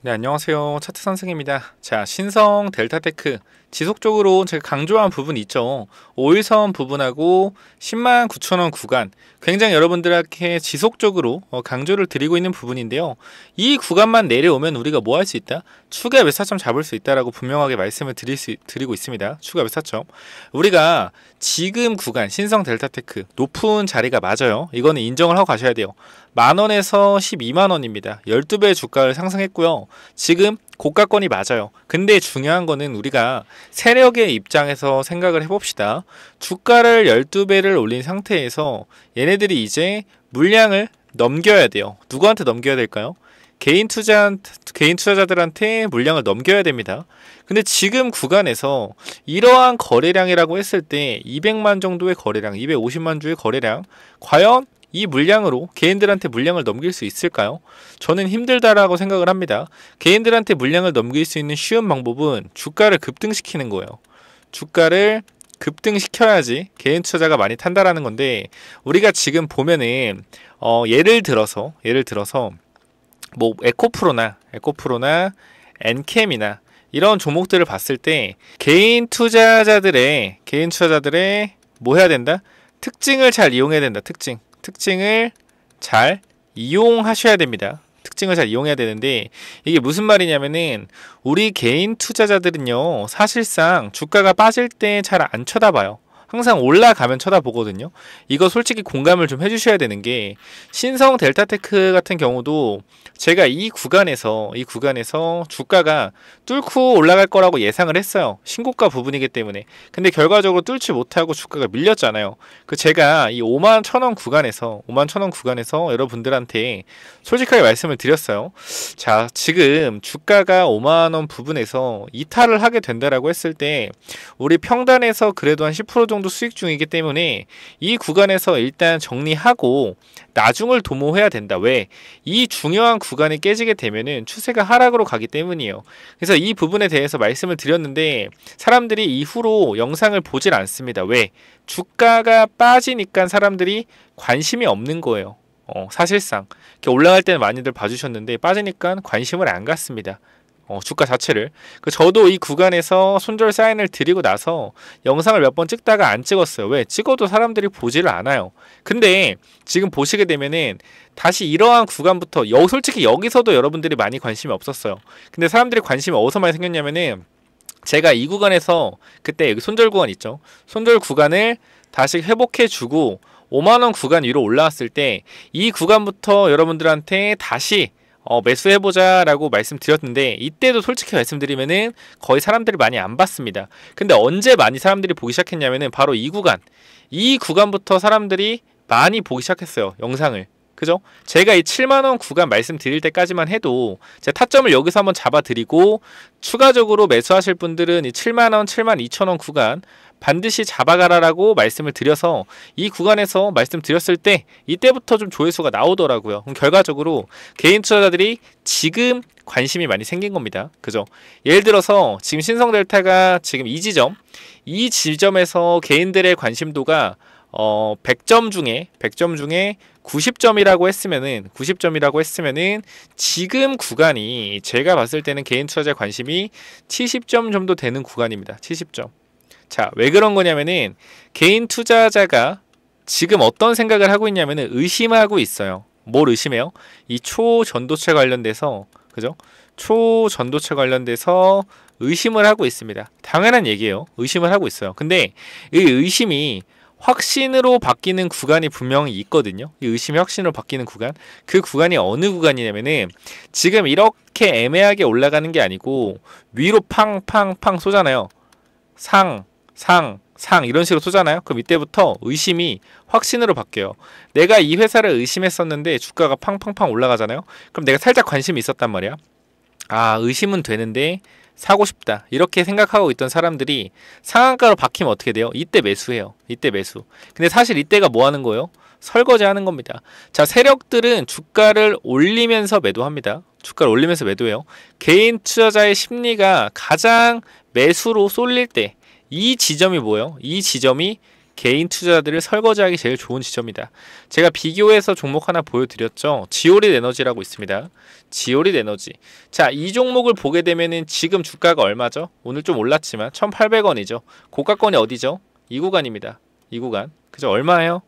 네, 안녕하세요. 차트 선생입니다. 자, 신성 델타테크 지속적으로 제가 강조한 부분 있죠. 5일선 부분하고 10만 9천 원 구간 굉장히 여러분들한테 지속적으로 어, 강조를 드리고 있는 부분인데요. 이 구간만 내려오면 우리가 뭐 할 수 있다? 추가 외사점 잡을 수 있다라고 분명하게 말씀을 드릴 수, 드리고 있습니다. 추가 외사점 우리가 지금 구간 신성 델타테크 높은 자리가 맞아요. 이거는 인정을 하고 가셔야 돼요. 만원에서 12만원입니다. 12배 의 주가를 상승했고요. 지금 고가권이 맞아요. 근데 중요한 거는 우리가 세력의 입장에서 생각을 해봅시다. 주가를 12배를 올린 상태에서 얘네들이 이제 물량을 넘겨야 돼요. 누구한테 넘겨야 될까요? 개인 투자 개인 투자자들한테 물량을 넘겨야 됩니다. 근데 지금 구간에서 이러한 거래량이라고 했을 때 200만 정도의 거래량, 250만 주의 거래량 과연 이 물량으로 개인들한테 물량을 넘길 수 있을까요? 저는 힘들다라고 생각을 합니다. 개인들한테 물량을 넘길 수 있는 쉬운 방법은 주가를 급등시키는 거예요. 주가를 급등시켜야지 개인 투자자가 많이 탄다라는 건데 우리가 지금 보면은 어 예를 들어서 예를 들어서 뭐 에코프로나 에코프로나 엔캠이나 이런 종목들을 봤을 때 개인 투자자들의 개인 투자자들의 뭐 해야 된다? 특징을 잘 이용해야 된다. 특징. 특징을 잘 이용하셔야 됩니다. 특징을 잘 이용해야 되는데 이게 무슨 말이냐면은 우리 개인 투자자들은요 사실상 주가가 빠질 때 잘 안 쳐다봐요. 항상 올라가면 쳐다보거든요. 이거 솔직히 공감을 좀 해주셔야 되는 게 신성 델타테크 같은 경우도 제가 이 구간에서 이 구간에서 주가가 뚫고 올라갈 거라고 예상을 했어요. 신고가 부분이기 때문에. 근데 결과적으로 뚫지 못하고 주가가 밀렸잖아요. 그 제가 이 5만 천원 구간에서 5만 천원 구간에서 여러분들한테 솔직하게 말씀을 드렸어요. 자 지금 주가가 5만 원 부분에서 이탈을 하게 된다라고 했을 때 우리 평단에서 그래도 한 10% 정도 정도 수익 중이기 때문에 이 구간에서 일단 정리하고 나중을 도모해야 된다. 왜? 이 중요한 구간이 깨지게 되면은 추세가 하락으로 가기 때문이에요. 그래서 이 부분에 대해서 말씀을 드렸는데 사람들이 이후로 영상을 보질 않습니다. 왜? 주가가 빠지니까 사람들이 관심이 없는 거예요. 어, 사실상 올라갈 때는 많이들 봐주셨는데 빠지니까 관심을 안 갔습니다. 어, 주가 자체를. 그 저도 이 구간에서 손절 사인을 드리고 나서 영상을 몇 번 찍다가 안 찍었어요. 왜? 찍어도 사람들이 보지를 않아요. 근데 지금 보시게 되면은 다시 이러한 구간부터 여, 솔직히 여기서도 여러분들이 많이 관심이 없었어요. 근데 사람들이 관심이 어디서 많이 생겼냐면은 제가 이 구간에서 그때 여기 손절 구간 있죠. 손절 구간을 다시 회복해주고 5만원 구간 위로 올라왔을 때 이 구간부터 여러분들한테 다시 어, 매수해보자라고 말씀드렸는데 이때도 솔직히 말씀드리면은 거의 사람들이 많이 안 봤습니다. 근데 언제 많이 사람들이 보기 시작했냐면은 바로 이 구간, 이 구간부터 사람들이 많이 보기 시작했어요. 영상을. 그죠? 제가 이 7만원 구간 말씀드릴 때까지만 해도 제 타점을 여기서 한번 잡아드리고 추가적으로 매수하실 분들은 이 7만원, 7만 2천원 구간 반드시 잡아가라라고 말씀을 드려서 이 구간에서 말씀드렸을 때 이때부터 좀 조회수가 나오더라고요. 그럼 결과적으로 개인 투자자들이 지금 관심이 많이 생긴 겁니다. 그죠? 예를 들어서 지금 신성 델타가 지금 이 지점, 이 지점에서 개인들의 관심도가 어 100점 중에 100점 중에 90점이라고 했으면은 90점이라고 했으면은 지금 구간이 제가 봤을 때는 개인 투자자 관심이 70점 정도 되는 구간입니다. 70점. 자, 왜 그런 거냐면은 개인 투자자가 지금 어떤 생각을 하고 있냐면은 의심하고 있어요. 뭘 의심해요? 이 초전도체 관련돼서 그죠? 초전도체 관련돼서 의심을 하고 있습니다. 당연한 얘기예요. 의심을 하고 있어요. 근데 이 의심이 확신으로 바뀌는 구간이 분명히 있거든요. 이 의심이 확신으로 바뀌는 구간. 그 구간이 어느 구간이냐면은 지금 이렇게 애매하게 올라가는 게 아니고 위로 팡팡팡 쏘잖아요. 상, 상, 상 이런 식으로 쏘잖아요. 그럼 이때부터 의심이 확신으로 바뀌어요. 내가 이 회사를 의심했었는데 주가가 팡팡팡 올라가잖아요. 그럼 내가 살짝 관심이 있었단 말이야. 아, 의심은 되는데 사고 싶다. 이렇게 생각하고 있던 사람들이 상한가로 박히면 어떻게 돼요? 이때 매수해요. 이때 매수. 근데 사실 이때가 뭐 하는 거예요? 설거지 하는 겁니다. 자, 세력들은 주가를 올리면서 매도합니다. 주가를 올리면서 매도해요. 개인 투자자의 심리가 가장 매수로 쏠릴 때이 지점이 뭐예요? 이 지점이 개인 투자들을 설거지하기 제일 좋은 지점이다. 제가 비교해서 종목 하나 보여드렸죠. 지오리 에너지라고 있습니다. 지오리 에너지. 자, 이 종목을 보게 되면은 지금 주가가 얼마죠? 오늘 좀 올랐지만 1,800원이죠. 고가권이 어디죠? 이 구간입니다. 이 구간. 그죠? 얼마예요?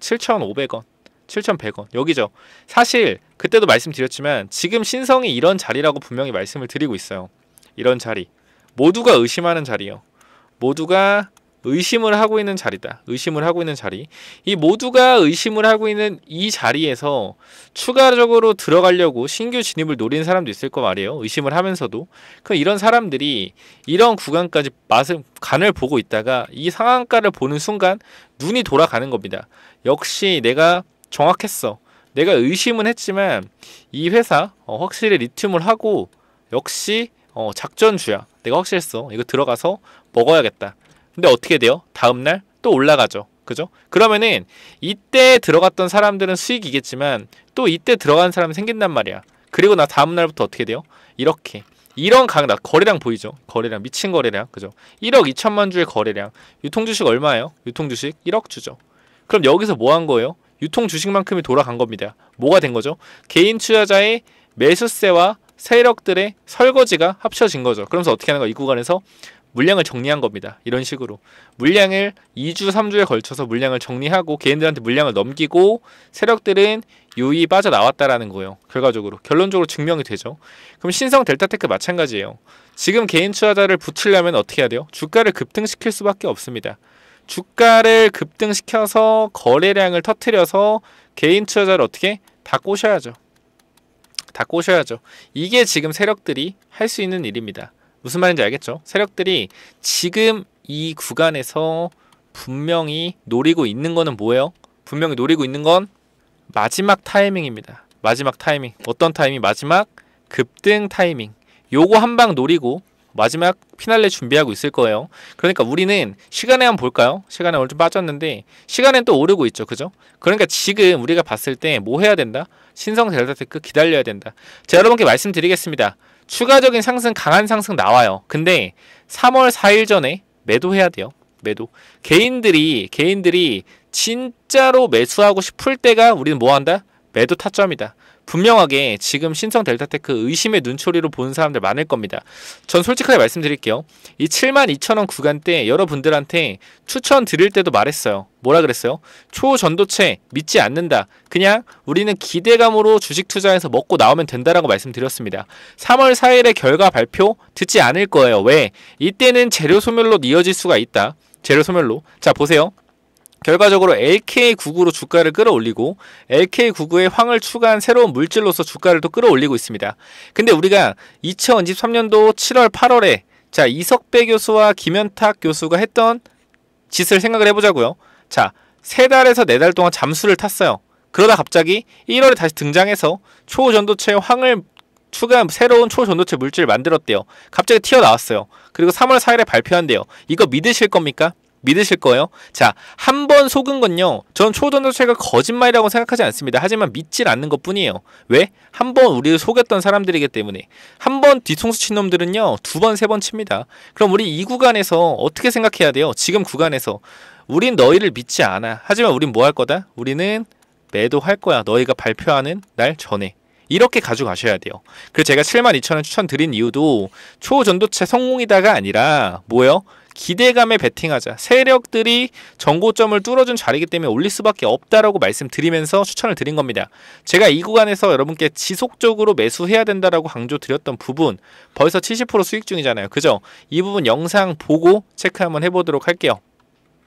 7,500원. 7,100원. 여기죠. 사실 그때도 말씀드렸지만 지금 신성이 이런 자리라고 분명히 말씀을 드리고 있어요. 이런 자리. 모두가 의심하는 자리요. 모두가 의심을 하고 있는 자리다. 의심을 하고 있는 자리. 이 모두가 의심을 하고 있는 이 자리에서 추가적으로 들어가려고 신규 진입을 노리는 사람도 있을 거 말이에요. 의심을 하면서도. 그럼 이런 사람들이 이런 구간까지 맛을, 간을 보고 있다가 이 상한가를 보는 순간 눈이 돌아가는 겁니다. 역시 내가 정확했어. 내가 의심은 했지만 이 회사 어, 확실히 리튬을 하고 역시 어, 작전주야. 내가 확실했어. 이거 들어가서 먹어야겠다. 근데 어떻게 돼요? 다음날 또 올라가죠. 그죠? 그러면은 이때 들어갔던 사람들은 수익이겠지만 또 이때 들어간 사람이 생긴단 말이야. 그리고 나 다음날부터 어떻게 돼요? 이렇게 이런 강나 거래량 보이죠? 거래량 미친 거래량 그죠? 1억 2천만 주의 거래량 유통 주식 얼마예요? 유통 주식 1억 주죠. 그럼 여기서 뭐 한 거예요? 유통 주식만큼이 돌아간 겁니다. 뭐가 된 거죠? 개인 투자자의 매수세와 세력들의 설거지가 합쳐진 거죠. 그러면서 어떻게 하는 거이 구간에서 물량을 정리한 겁니다. 이런 식으로 물량을 2주, 3주에 걸쳐서 물량을 정리하고 개인들한테 물량을 넘기고 세력들은 유의 빠져나왔다라는 거예요. 결과적으로 결론적으로 증명이 되죠. 그럼 신성 델타테크 마찬가지예요. 지금 개인 투자자를 붙으려면 어떻게 해야 돼요? 주가를 급등시킬 수밖에 없습니다. 주가를 급등시켜서 거래량을 터트려서 개인 투자자를 어떻게 다 꼬셔야죠. 다 꼬셔야죠. 이게 지금 세력들이 할 수 있는 일입니다. 무슨 말인지 알겠죠? 세력들이 지금 이 구간에서 분명히 노리고 있는 거는 뭐예요? 분명히 노리고 있는 건 마지막 타이밍입니다. 마지막 타이밍. 어떤 타이밍? 마지막 급등 타이밍. 요거 한 방 노리고 마지막 피날레 준비하고 있을 거예요. 그러니까 우리는 시간에 한번 볼까요? 시간에 오늘 좀 빠졌는데 시간은 또 오르고 있죠. 그죠? 그러니까 지금 우리가 봤을 때 뭐 해야 된다? 신성 델타 테크 기다려야 된다. 제가 여러분께 말씀드리겠습니다. 추가적인 상승 강한 상승 나와요. 근데 3월 4일 전에 매도해야 돼요. 매도. 개인들이 개인들이 진짜로 매수하고 싶을 때가 우리는 뭐 한다? 매도 타점이다. 분명하게 지금 신성 델타테크 의심의 눈초리로 보는 사람들 많을 겁니다. 전 솔직하게 말씀드릴게요. 이 72,000원 구간때 여러분들한테 추천 드릴 때도 말했어요. 뭐라 그랬어요? 초전도체 믿지 않는다. 그냥 우리는 기대감으로 주식 투자해서 먹고 나오면 된다라고 말씀드렸습니다. 3월 4일에 결과 발표 듣지 않을 거예요. 왜? 이때는 재료 소멸로 이어질 수가 있다. 재료 소멸로. 자, 보세요. 결과적으로 LK99로 주가를 끌어올리고 LK99에 황을 추가한 새로운 물질로서 주가를 또 끌어올리고 있습니다. 근데 우리가 2023년도 7월 8월에 자 이석배 교수와 김현탁 교수가 했던 짓을 생각을 해보자고요. 자, 세 달에서 네 달 동안 잠수를 탔어요. 그러다 갑자기 1월에 다시 등장해서 초전도체 황을 추가한 새로운 초전도체 물질을 만들었대요. 갑자기 튀어나왔어요. 그리고 3월 4일에 발표한대요. 이거 믿으실 겁니까? 믿으실 거예요. 자, 한 번 속은 건요. 전 초전도체가 거짓말이라고 생각하지 않습니다. 하지만 믿질 않는 것 뿐이에요. 왜? 한 번 우리를 속였던 사람들이기 때문에. 한 번 뒤통수 친 놈들은요. 두 번, 세 번 칩니다. 그럼 우리 이 구간에서 어떻게 생각해야 돼요? 지금 구간에서. 우린 너희를 믿지 않아. 하지만 우린 뭐 할 거다? 우리는 매도할 거야. 너희가 발표하는 날 전에. 이렇게 가져가셔야 돼요. 그래서 제가 72,000원 추천드린 이유도 초전도체 성공이다가 아니라 뭐요? 예 기대감에 베팅하자. 세력들이 정고점을 뚫어준 자리이기 때문에 올릴 수밖에 없다라고 말씀드리면서 추천을 드린 겁니다. 제가 이 구간에서 여러분께 지속적으로 매수해야 된다라고 강조드렸던 부분 벌써 70% 수익 중이잖아요. 그죠? 이 부분 영상 보고 체크 한번 해보도록 할게요.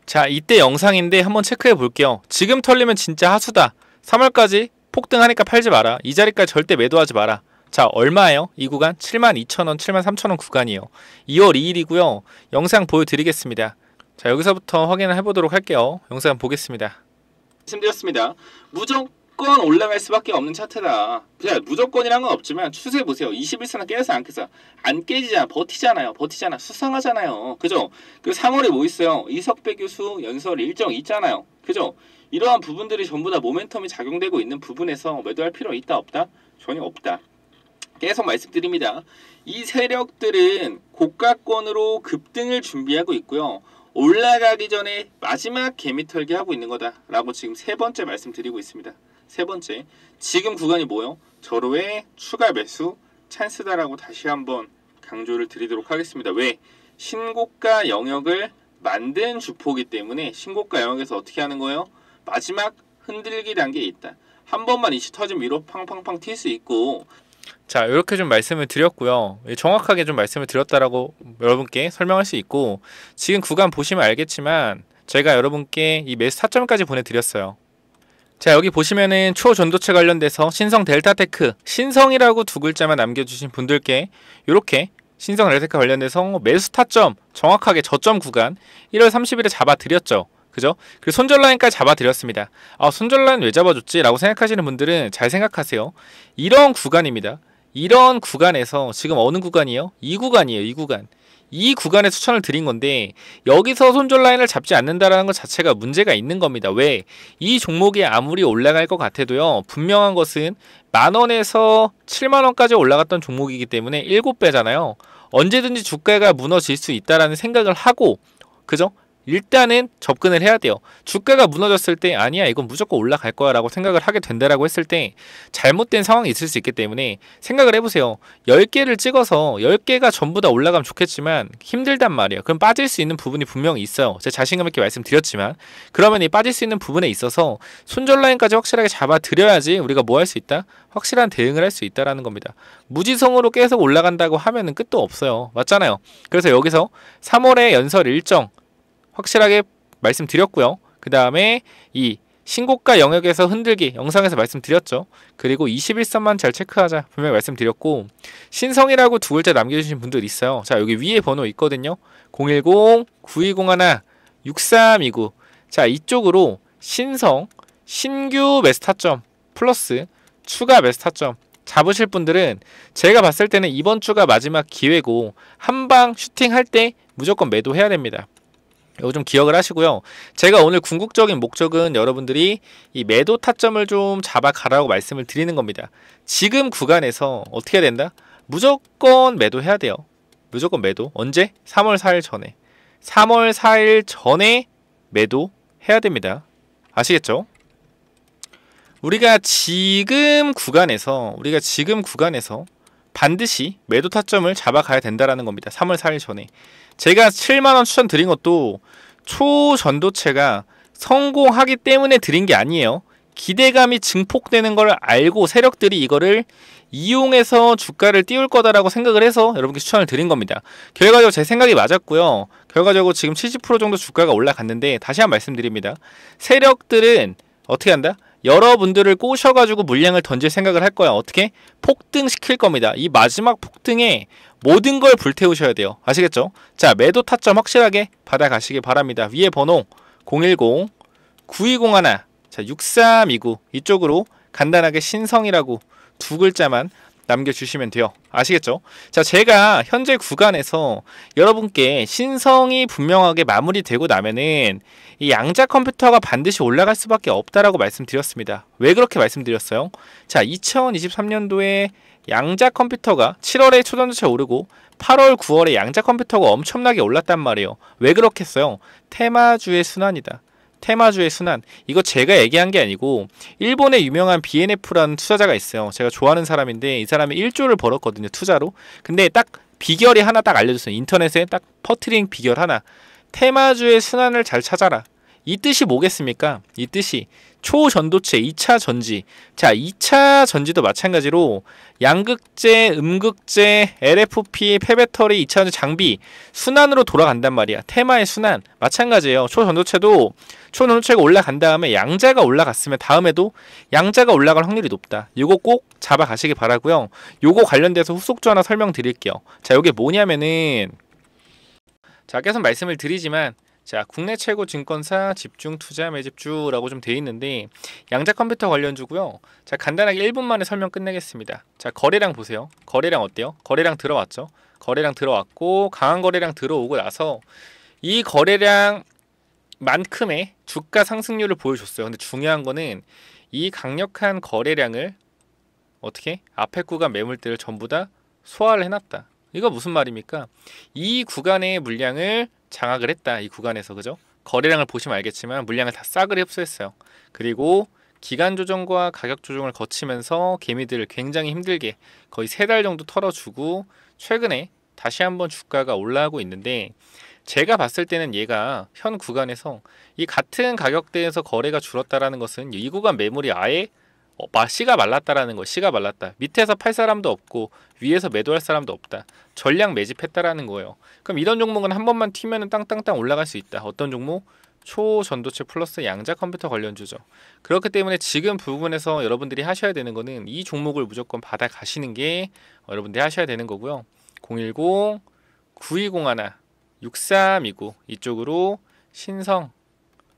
자 이때 영상인데 한번 체크해 볼게요. 지금 털리면 진짜 하수다. 3월까지 폭등하니까 팔지 마라. 이 자리까지 절대 매도하지 마라. 자 얼마예요? 이 구간 72,000원, 73,000원 구간이요 2월 2일이고요. 영상 보여드리겠습니다. 자 여기서부터 확인을 해보도록 할게요. 영상 보겠습니다. 말씀드렸습니다. 무조건 올라갈 수밖에 없는 차트다. 그냥 무조건이란 건 없지만 추세 보세요. 21선은 깨져서 안 깨져. 안 깨지잖아. 버티잖아요. 버티잖아. 수상하잖아요. 그죠? 그 3월에 뭐 있어요? 이석배 교수 연설 일정 있잖아요. 그죠? 이러한 부분들이 전부 다 모멘텀이 작용되고 있는 부분에서 매도할 필요 있다 없다? 전혀 없다. 계속 말씀드립니다. 이 세력들은 고가권으로 급등을 준비하고 있고요. 올라가기 전에 마지막 개미털기 하고 있는 거다라고 지금 세 번째 말씀드리고 있습니다. 세 번째, 지금 구간이 뭐요? 저로의 추가 매수 찬스다라고 다시 한번 강조를 드리도록 하겠습니다. 왜? 신고가 영역을 만든 주포기 때문에 신고가 영역에서 어떻게 하는 거예요? 마지막 흔들기 단계에 있다. 한 번만 이슈 터지면 위로 팡팡팡 튈 수 있고 자 이렇게 좀 말씀을 드렸고요 예, 정확하게 좀 말씀을 드렸다라고 여러분께 설명할 수 있고 지금 구간 보시면 알겠지만 제가 여러분께 이 매수 타점까지 보내드렸어요 자 여기 보시면은 초전도체 관련돼서 신성 델타테크 신성이라고 두 글자만 남겨주신 분들께 이렇게 신성 레타테크 관련돼서 매수 타점 정확하게 저점 구간 1월 30일에 잡아드렸죠 그죠? 그 손절 라인까지 잡아드렸습니다. 아, 손절 라인 왜 잡아줬지? 라고 생각하시는 분들은 잘 생각하세요. 이런 구간입니다. 이런 구간에서 지금 어느 구간이요? 이 구간이에요. 이 구간. 이 구간에 추천을 드린 건데 여기서 손절 라인을 잡지 않는다라는 것 자체가 문제가 있는 겁니다. 왜? 이 종목이 아무리 올라갈 것 같아도요. 분명한 것은 만 원에서 7만 원까지 올라갔던 종목이기 때문에 7배잖아요. 언제든지 주가가 무너질 수 있다라는 생각을 하고 그죠? 일단은 접근을 해야 돼요. 주가가 무너졌을 때 아니야 이건 무조건 올라갈 거야 라고 생각을 하게 된다라고 했을 때 잘못된 상황이 있을 수 있기 때문에 생각을 해보세요. 10개를 찍어서 10개가 전부 다 올라가면 좋겠지만 힘들단 말이에요. 그럼 빠질 수 있는 부분이 분명히 있어요. 제 자신감 있게 말씀드렸지만 그러면 이 빠질 수 있는 부분에 있어서 손절라인까지 확실하게 잡아드려야지 우리가 뭐 할 수 있다? 확실한 대응을 할 수 있다라는 겁니다. 무지성으로 계속 올라간다고 하면은 끝도 없어요. 맞잖아요. 그래서 여기서 3월에 연설 일정 확실하게 말씀드렸고요. 그 다음에 이 신고가 영역에서 흔들기 영상에서 말씀드렸죠. 그리고 21선만 잘 체크하자 분명히 말씀드렸고 신성이라고 두 글자 남겨주신 분들 있어요. 자 여기 위에 번호 있거든요. 010-9201-6329 자 이쪽으로 신성, 신규 메스타점 플러스 추가 메스타점 잡으실 분들은 제가 봤을 때는 이번 주가 마지막 기회고 한방 슈팅할 때 무조건 매도해야 됩니다. 이거 좀 기억을 하시고요. 제가 오늘 궁극적인 목적은 여러분들이 이 매도 타점을 좀 잡아가라고 말씀을 드리는 겁니다. 지금 구간에서 어떻게 해야 된다? 무조건 매도해야 돼요. 무조건 매도. 언제? 3월 4일 전에. 3월 4일 전에 매도해야 됩니다. 아시겠죠? 우리가 지금 구간에서 우리가 지금 구간에서 반드시 매도 타점을 잡아가야 된다라는 겁니다. 3월 4일 전에. 제가 7만원 추천드린 것도 초전도체가 성공하기 때문에 드린 게 아니에요. 기대감이 증폭되는 걸 알고 세력들이 이거를 이용해서 주가를 띄울 거다라고 생각을 해서 여러분께 추천을 드린 겁니다. 결과적으로 제 생각이 맞았고요. 결과적으로 지금 70% 정도 주가가 올라갔는데 다시 한번 말씀드립니다. 세력들은 어떻게 한다? 여러분들을 꼬셔가지고 물량을 던질 생각을 할 거야. 어떻게? 폭등시킬 겁니다. 이 마지막 폭등에 모든 걸 불태우셔야 돼요. 아시겠죠? 자, 매도 타점 확실하게 받아가시길 바랍니다. 위에 번호 010-9201, 자, 6329 이쪽으로 간단하게 신성이라고 두 글자만 남겨주시면 돼요. 아시겠죠? 자, 제가 현재 구간에서 여러분께 신성이 분명하게 마무리되고 나면은 이 양자 컴퓨터가 반드시 올라갈 수밖에 없다라고 말씀드렸습니다. 왜 그렇게 말씀드렸어요? 자, 2023년도에 양자 컴퓨터가 7월에 초전조차 오르고 8월, 9월에 양자 컴퓨터가 엄청나게 올랐단 말이에요. 왜 그렇겠어요? 테마주의 순환이다. 테마주의 순환 이거 제가 얘기한 게 아니고 일본의 유명한 BNF라는 투자자가 있어요 제가 좋아하는 사람인데 이 사람이 1조를 벌었거든요 투자로 근데 딱 비결이 하나 딱 알려줬어요 인터넷에 딱 퍼트링 비결 하나 테마주의 순환을 잘 찾아라 이 뜻이 뭐겠습니까 이 뜻이 초전도체 2차 전지. 자, 2차 전지도 마찬가지로 양극재, 음극재, LFP, 폐배터리 2차 전지 장비 순환으로 돌아간단 말이야. 테마의 순환. 마찬가지예요. 초전도체도 초전도체가 올라간 다음에 양자가 올라갔으면 다음에도 양자가 올라갈 확률이 높다. 이거 꼭 잡아 가시기 바라고요. 요거 관련돼서 후속조 하나 설명드릴게요. 자, 이게 뭐냐면은 자, 계속 말씀을 드리지만 자, 국내 최고 증권사 집중 투자 매집주라고 좀 돼 있는데 양자 컴퓨터 관련주고요. 자, 간단하게 1분 만에 설명 끝내겠습니다. 자, 거래량 보세요. 거래량 어때요? 거래량 들어왔죠? 거래량 들어왔고 강한 거래량 들어오고 나서 이 거래량 만큼의 주가 상승률을 보여줬어요. 근데 중요한 거는 이 강력한 거래량을 어떻게 앞에 구간 매물들을 전부 다 소화를 해놨다. 이거 무슨 말입니까? 이 구간의 물량을 장악을 했다. 이 구간에서 그죠? 거래량을 보시면 알겠지만 물량을 다 싸그리 흡수했어요. 그리고 기간 조정과 가격 조정을 거치면서 개미들을 굉장히 힘들게 거의 세 달 정도 털어주고 최근에 다시 한번 주가가 올라가고 있는데 제가 봤을 때는 얘가 현 구간에서 이 같은 가격대에서 거래가 줄었다라는 것은 이 구간 매물이 아예 어, 마, 씨가 말랐다라는 거 씨가 말랐다 밑에서 팔 사람도 없고 위에서 매도할 사람도 없다 전량 매집했다라는 거예요 그럼 이런 종목은 한 번만 튀면 땅땅땅 올라갈 수 있다 어떤 종목? 초전도체 플러스 양자 컴퓨터 관련주죠 그렇기 때문에 지금 부분에서 여러분들이 하셔야 되는 거는 이 종목을 무조건 받아 가시는 게 여러분들이 하셔야 되는 거고요 010 9201 6329 이쪽으로 신성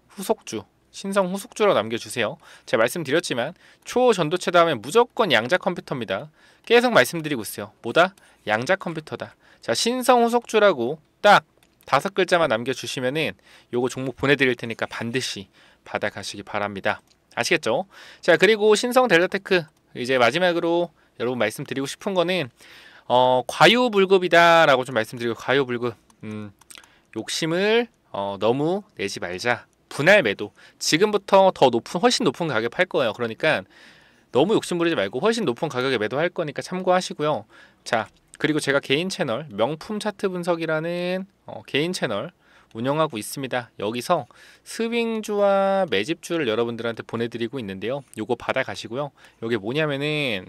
후속주 신성 후속주로 남겨주세요. 제가 말씀드렸지만 초전도체 다음에 무조건 양자 컴퓨터입니다. 계속 말씀드리고 있어요. 뭐다? 양자 컴퓨터다. 자 신성 후속주라고 딱 다섯 글자만 남겨주시면은 요거 종목 보내드릴 테니까 반드시 받아가시기 바랍니다. 아시겠죠? 자 그리고 신성 델라테크 이제 마지막으로 여러분 말씀드리고 싶은 거는 어, 과유불급이다라고 좀 말씀드리고 과유불급 음, 욕심을 어, 너무 내지 말자. 분할 매도 지금부터 더 높은 훨씬 높은 가격에 팔 거예요. 그러니까 너무 욕심부리지 말고 훨씬 높은 가격에 매도할 거니까 참고하시고요. 자 그리고 제가 개인 채널 명품 차트 분석이라는 어, 개인 채널 운영하고 있습니다. 여기서 스윙주와 매집주를 여러분들한테 보내드리고 있는데요. 요거 받아가시고요. 여기 뭐냐면은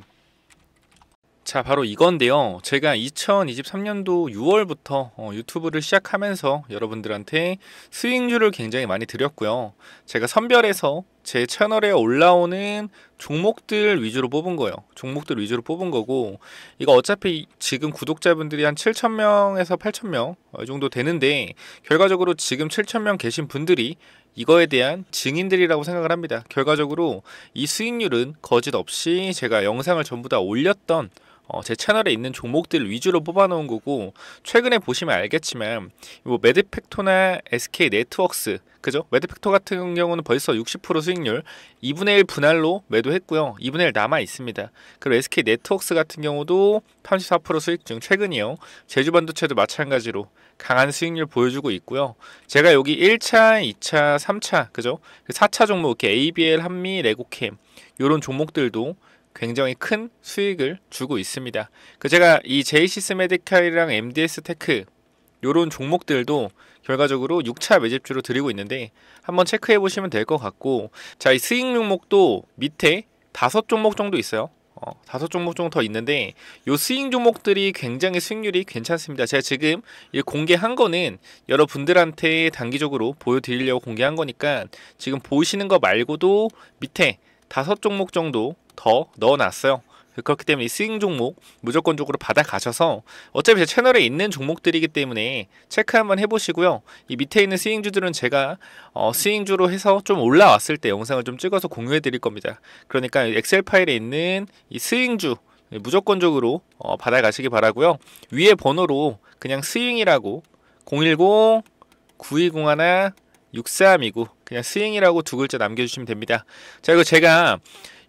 자, 바로 이건데요. 제가 2023년도 6월부터 어, 유튜브를 시작하면서 여러분들한테 스윙주를 굉장히 많이 드렸고요. 제가 선별해서 제 채널에 올라오는 종목들 위주로 뽑은 거예요. 종목들 위주로 뽑은 거고 이거 어차피 지금 구독자분들이 한7천명에서8천명 어, 정도 되는데 결과적으로 지금 7천명 계신 분들이 이거에 대한 증인들이라고 생각을 합니다. 결과적으로 이 수익률은 거짓 없이 제가 영상을 전부 다 올렸던 어, 제 채널에 있는 종목들 위주로 뽑아놓은 거고 최근에 보시면 알겠지만 뭐 매드팩토나 SK 네트웍스 그죠? 매드팩토 같은 경우는 벌써 60% 수익률 2분의 1 분할로 매도했고요. 2분의 1 남아 있습니다. 그리고 SK 네트웍스 같은 경우도 34% 수익 중 최근이요. 제주 반도체도 마찬가지로 강한 수익률 보여주고 있고요. 제가 여기 1차, 2차, 3차 그죠? 4차 그 종목 이렇게 ABL, 한미, 레고캠 이런 종목들도 굉장히 큰 수익을 주고 있습니다. 그 제가 이제이시 메디칼이랑 MDS 테크 요런 종목들도 결과적으로 6차 매집주로 드리고 있는데 한번 체크해 보시면 될 것 같고 자이 수익 종목도 밑에 다섯 종목 정도 있어요. 어, 다섯 종목 정도 더 있는데 요 스윙 종목들이 굉장히 수익률이 괜찮습니다. 제가 지금 공개한 거는 여러분들한테 단기적으로 보여드리려고 공개한 거니까 지금 보시는 거 말고도 밑에 다섯 종목 정도 더 넣어놨어요. 그렇기 때문에 스윙 종목 무조건적으로 받아가셔서 어차피 제 채널에 있는 종목들이기 때문에 체크 한번 해보시고요. 이 밑에 있는 스윙주들은 제가 어, 스윙주로 해서 좀 올라왔을 때 영상을 좀 찍어서 공유해 드릴 겁니다. 그러니까 엑셀 파일에 있는 이 스윙주 무조건적으로 어, 받아가시기 바라고요. 위에 번호로 그냥 스윙이라고 010 920 1 6329 그냥 스윙이라고 두 글자 남겨주시면 됩니다. 자 이거 제가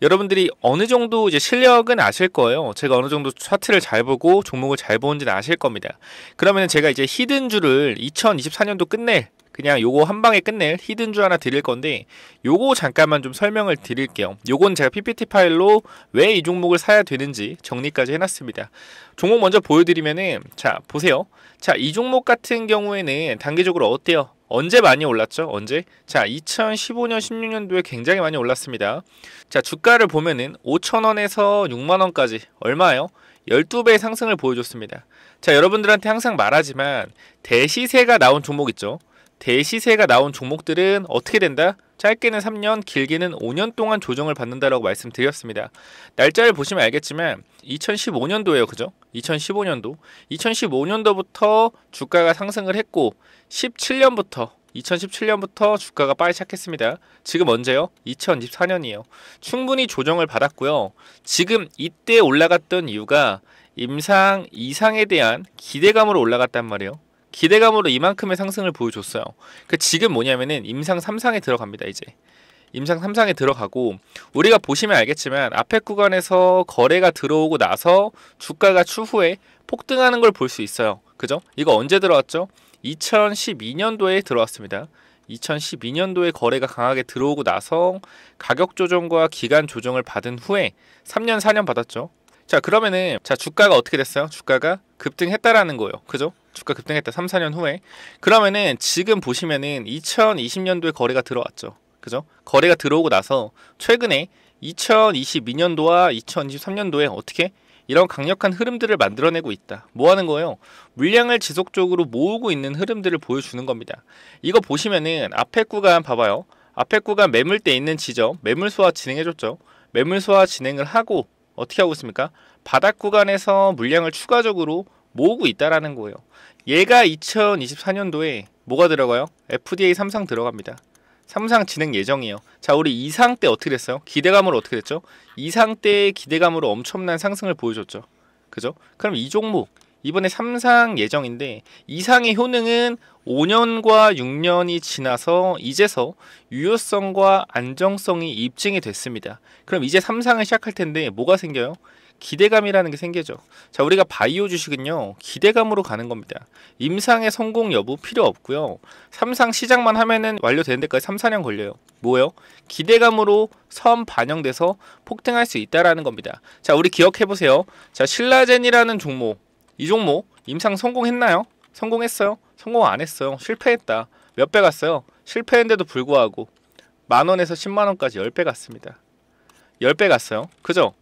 여러분들이 어느 정도 이제 실력은 아실 거예요. 제가 어느 정도 차트를 잘 보고 종목을 잘 보는지는 아실 겁니다. 그러면 제가 이제 히든주를 2024년도 끝낼 그냥 요거 한 방에 끝낼 히든주 하나 드릴 건데 요거 잠깐만 좀 설명을 드릴게요. 요건 제가 PPT 파일로 왜 이 종목을 사야 되는지 정리까지 해놨습니다. 종목 먼저 보여드리면은 자 보세요. 자 이 종목 같은 경우에는 단계적으로 어때요? 언제 많이 올랐죠? 언제? 자, 2015년 16년도에 굉장히 많이 올랐습니다. 자, 주가를 보면은 5천원에서 6만원까지 얼마예요? 12배의 상승을 보여줬습니다. 자, 여러분들한테 항상 말하지만 대시세가 나온 종목 있죠? 대시세가 나온 종목들은 어떻게 된다? 짧게는 3년, 길게는 5년 동안 조정을 받는다라고 말씀드렸습니다. 날짜를 보시면 알겠지만 2015년도예요. 그죠? 2015년도. 2015년도부터 주가가 상승을 했고 17년부터 2017년부터 주가가 빠지기 시작했습니다. 지금 언제요? 2024년이에요. 충분히 조정을 받았고요. 지금 이때 올라갔던 이유가 임상 이상에 대한 기대감으로 올라갔단 말이에요. 기대감으로 이만큼의 상승을 보여줬어요. 그 지금 뭐냐면은 임상 3상에 들어갑니다. 이제 임상 3상에 들어가고 우리가 보시면 알겠지만 앞에 구간에서 거래가 들어오고 나서 주가가 추후에 폭등하는 걸 볼 수 있어요. 그죠? 이거 언제 들어왔죠? 2012년도에 들어왔습니다. 2012년도에 거래가 강하게 들어오고 나서 가격 조정과 기간 조정을 받은 후에 3년 4년 받았죠. 자 그러면은 자 주가가 어떻게 됐어요? 주가가 급등했다라는 거예요. 그죠? 주가 급등했다 3, 4년 후에 그러면은 지금 보시면은 2020년도에 거래가 들어왔죠. 그죠? 거래가 들어오고 나서 최근에 2022년도와 2023년도에 어떻게 이런 강력한 흐름들을 만들어내고 있다. 뭐 하는 거예요? 물량을 지속적으로 모으고 있는 흐름들을 보여주는 겁니다. 이거 보시면은 앞에 구간 봐봐요. 앞에 구간 매물대 있는 지점, 매물 소화 진행해줬죠. 매물 소화 진행을 하고 어떻게 하고 있습니까? 바닥 구간에서 물량을 추가적으로 모으고 있다라는 거예요. 얘가 2024년도에 뭐가 들어가요? FDA 삼상 들어갑니다. 삼상 진행 예정이에요. 자, 우리 이상때 어떻게 됐어요? 기대감으로 어떻게 됐죠? 이상때 기대감으로 엄청난 상승을 보여줬죠. 그죠? 그럼 이 종목 이번에 삼상 예정인데 이상의 효능은 5년과 6년이 지나서 이제서 유효성과 안정성이 입증이 됐습니다. 그럼 이제 삼상을 시작할 텐데 뭐가 생겨요? 기대감이라는 게 생기죠. 자, 우리가 바이오 주식은요, 기대감으로 가는 겁니다. 임상의 성공 여부 필요 없고요. 삼상 시작만 하면은 완료되는 데까지 3, 4년 걸려요. 뭐예요? 기대감으로 선 반영돼서 폭등할 수 있다라는 겁니다. 자, 우리 기억해 보세요. 자, 신라젠이라는 종목. 이 종목 임상 성공했나요? 성공했어요? 성공 안 했어요. 실패했다. 몇 배 갔어요? 실패했는데도 불구하고 만 원에서 10만 원까지 10배 갔습니다. 10배 갔어요. 그죠?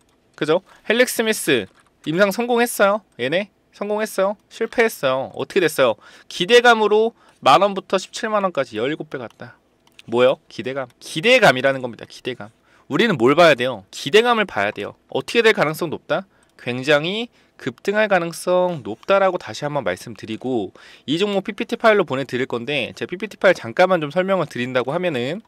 그죠? 헬릭 스미스 임상 성공했어요. 얘네 성공했어요. 실패했어요. 어떻게 됐어요? 기대감으로 만원부터 17만원까지 17배 갔다. 뭐요? 기대감. 기대감이라는 겁니다. 기대감. 우리는 뭘 봐야 돼요? 기대감을 봐야 돼요. 어떻게 될 가능성 높다? 굉장히 급등할 가능성 높다라고 다시 한번 말씀드리고 이 종목 PPT 파일로 보내드릴 건데 제 PPT 파일 잠깐만 좀 설명을 드린다고 하면은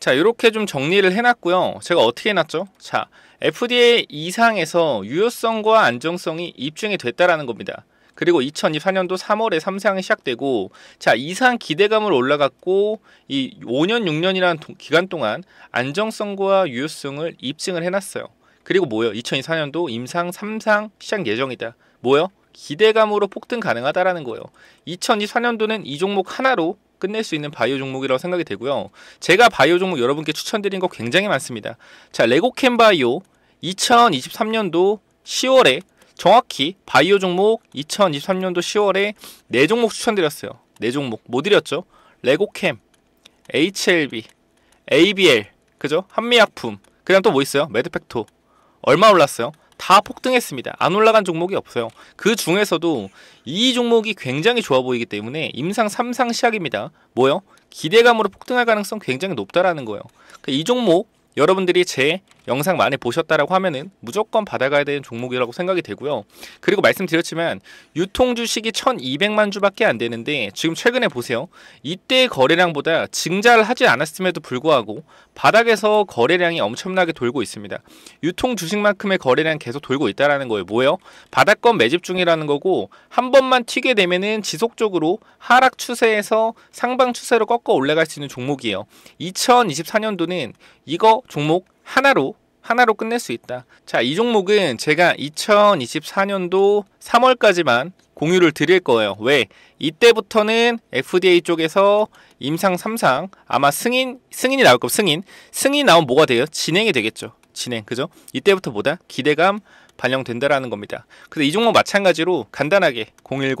자 이렇게 좀 정리를 해놨고요. 제가 어떻게 해놨죠? 자 FDA 이상에서 유효성과 안정성이 입증이 됐다라는 겁니다. 그리고 2024년도 3월에 3상이 시작되고 자 이상 기대감을 올라갔고 이 5년 6년이라는 기간 동안 안정성과 유효성을 입증을 해놨어요. 그리고 뭐요? 2024년도 임상 3상 시작 예정이다. 뭐요? 기대감으로 폭등 가능하다라는 거예요. 2024년도는 이 종목 하나로 끝낼 수 있는 바이오 종목이라고 생각이 되고요. 제가 바이오 종목 여러분께 추천드린 거 굉장히 많습니다. 자, 레고캠 바이오 2023년도 10월에 정확히 바이오 종목 2023년도 10월에 네 종목 추천드렸어요. 네 종목 뭐 드렸죠? 레고캠, HLB, ABL, 그죠? 한미약품. 그다음 또 뭐 있어요? 매드팩토 얼마 올랐어요? 다 폭등했습니다. 안 올라간 종목이 없어요. 그 중에서도 이 종목이 굉장히 좋아 보이기 때문에 임상 3상 시작입니다. 뭐요? 기대감으로 폭등할 가능성 굉장히 높다라는 거예요. 그러니까 이 종목 여러분들이 제 영상 많이 보셨다라고 하면은 무조건 받아가야 되는 종목이라고 생각이 되고요. 그리고 말씀드렸지만 유통 주식이 1,200만 주밖에 안 되는데 지금 최근에 보세요. 이때 거래량보다 증자를 하지 않았음에도 불구하고 바닥에서 거래량이 엄청나게 돌고 있습니다. 유통 주식만큼의 거래량 계속 돌고 있다라는 거예요. 뭐예요? 바닥권 매집 중이라는 거고 한 번만 튀게 되면은 지속적으로 하락 추세에서 상방 추세로 꺾어 올라갈 수 있는 종목이에요. 2024년도는 이거 종목 하나로 하나로 끝낼 수 있다. 자, 이 종목은 제가 2024년도 3월까지만 공유를 드릴 거예요. 왜? 이때부터는 FDA 쪽에서 임상 3상 아마 승인 승인이 나올 겁니다. 승인. 승인이 나오면 뭐가 돼요? 진행이 되겠죠. 진행. 그죠? 이때부터 보다 기대감 반영된다라는 겁니다. 근데 이 종목 마찬가지로 간단하게 010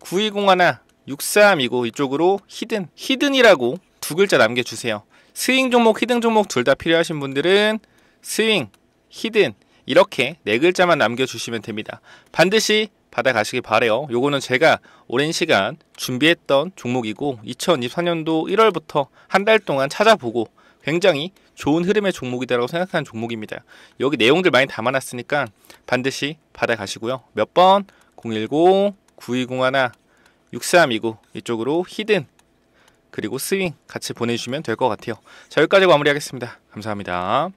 920 1 6329 이쪽으로 히든 히든이라고 두 글자 남겨주세요. 스윙 종목, 히든 종목 둘 다 필요하신 분들은 스윙, 히든 이렇게 네 글자만 남겨주시면 됩니다. 반드시 받아가시길 바래요. 요거는 제가 오랜 시간 준비했던 종목이고 2024년도 1월부터 한 달 동안 찾아보고 굉장히 좋은 흐름의 종목이다라고 생각하는 종목입니다. 여기 내용들 많이 담아놨으니까 반드시 받아가시고요. 몇 번? 010-9201-6329 이쪽으로 히든 그리고 스윙 같이 보내주시면 될 것 같아요. 자, 여기까지 마무리하겠습니다. 감사합니다.